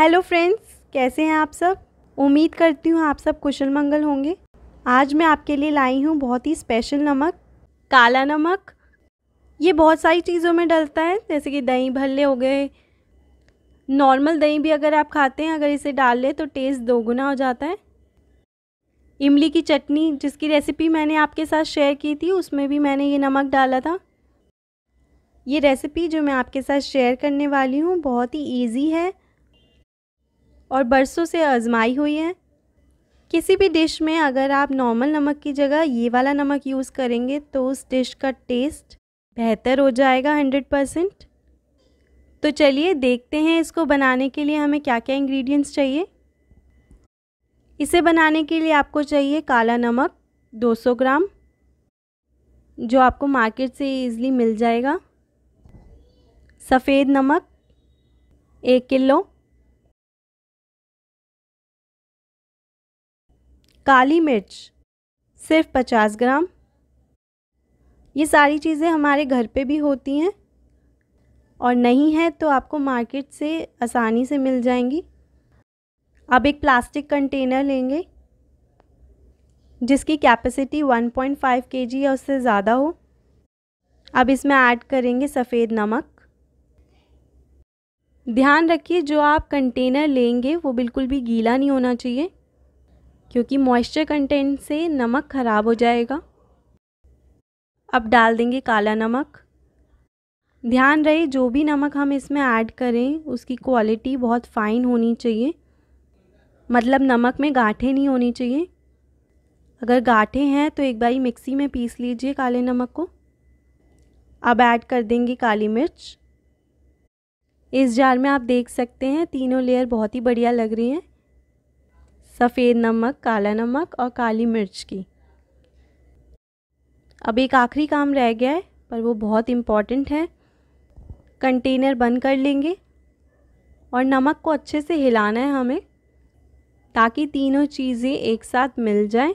hello friends कैसे हैं आप सब उम्मीद करती हूँ आप सब कुशल मंगल होंगे आज मैं आपके लिए लाई हूँ बहुत ही स्पेशल नमक काला नमक ये बहुत सारी चीज़ों में डलता है जैसे कि दही भल्ले हो गए नॉर्मल दही भी अगर आप खाते हैं अगर इसे डाल ले तो टेस्ट दोगुना हो जाता है इमली की चटनी जिसकी रेसिपी मैंने आपके साथ शेयर की थी उसमें भी मैंने ये नमक डाला था ये रेसिपी जो मैं आपके साथ शेयर करने वाली हूँ बहुत ही ईजी है और बरसों से आजमाई हुई है किसी भी डिश में अगर आप नॉर्मल नमक की जगह ये वाला नमक यूज़ करेंगे तो उस डिश का टेस्ट बेहतर हो जाएगा हंड्रेड परसेंट तो चलिए देखते हैं इसको बनाने के लिए हमें क्या क्या इंग्रेडिएंट्स चाहिए इसे बनाने के लिए आपको चाहिए काला नमक 200 ग्राम जो आपको मार्केट से ईज़िली मिल जाएगा सफ़ेद नमक एक किलो काली मिर्च सिर्फ पचास ग्राम ये सारी चीज़ें हमारे घर पे भी होती हैं और नहीं है तो आपको मार्केट से आसानी से मिल जाएंगी अब एक प्लास्टिक कंटेनर लेंगे जिसकी कैपेसिटी 1.5 पॉइंट या उससे ज़्यादा हो अब इसमें ऐड करेंगे सफ़ेद नमक ध्यान रखिए जो आप कंटेनर लेंगे वो बिल्कुल भी गीला नहीं होना चाहिए क्योंकि मॉइस्चर कंटेंट से नमक ख़राब हो जाएगा अब डाल देंगे काला नमक ध्यान रहे जो भी नमक हम इसमें ऐड करें उसकी क्वालिटी बहुत फ़ाइन होनी चाहिए मतलब नमक में गाँठे नहीं होनी चाहिए अगर गाँठे हैं तो एक बारी मिक्सी में पीस लीजिए काले नमक को अब ऐड कर देंगे काली मिर्च इस जार में आप देख सकते हैं तीनों लेयर बहुत ही बढ़िया लग रही हैं सफ़ेद नमक काला नमक और काली मिर्च की अब एक आखिरी काम रह गया है पर वो बहुत इम्पॉर्टेंट है कंटेनर बंद कर लेंगे और नमक को अच्छे से हिलाना है हमें ताकि तीनों चीज़ें एक साथ मिल जाएं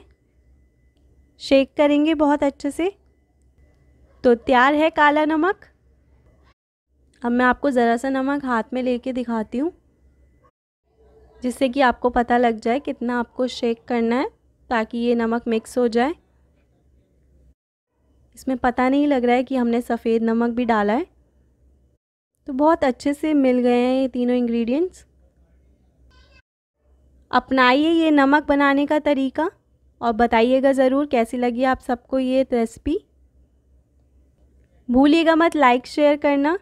शेक करेंगे बहुत अच्छे से तो तैयार है काला नमक अब मैं आपको ज़रा सा नमक हाथ में लेके दिखाती हूँ जिससे कि आपको पता लग जाए कितना आपको शेक करना है ताकि ये नमक मिक्स हो जाए इसमें पता नहीं लग रहा है कि हमने सफ़ेद नमक भी डाला है तो बहुत अच्छे से मिल गए हैं ये तीनों इंग्रेडिएंट्स अपनाइए ये नमक बनाने का तरीका और बताइएगा ज़रूर कैसी लगी आप सबको ये रेसिपी भूलिएगा मत लाइक शेयर करना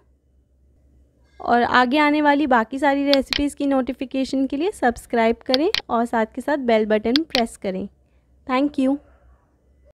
और आगे आने वाली बाकी सारी रेसिपीज़ की नोटिफिकेशन के लिए सब्सक्राइब करें और साथ के साथ बेल बटन प्रेस करें थैंक यू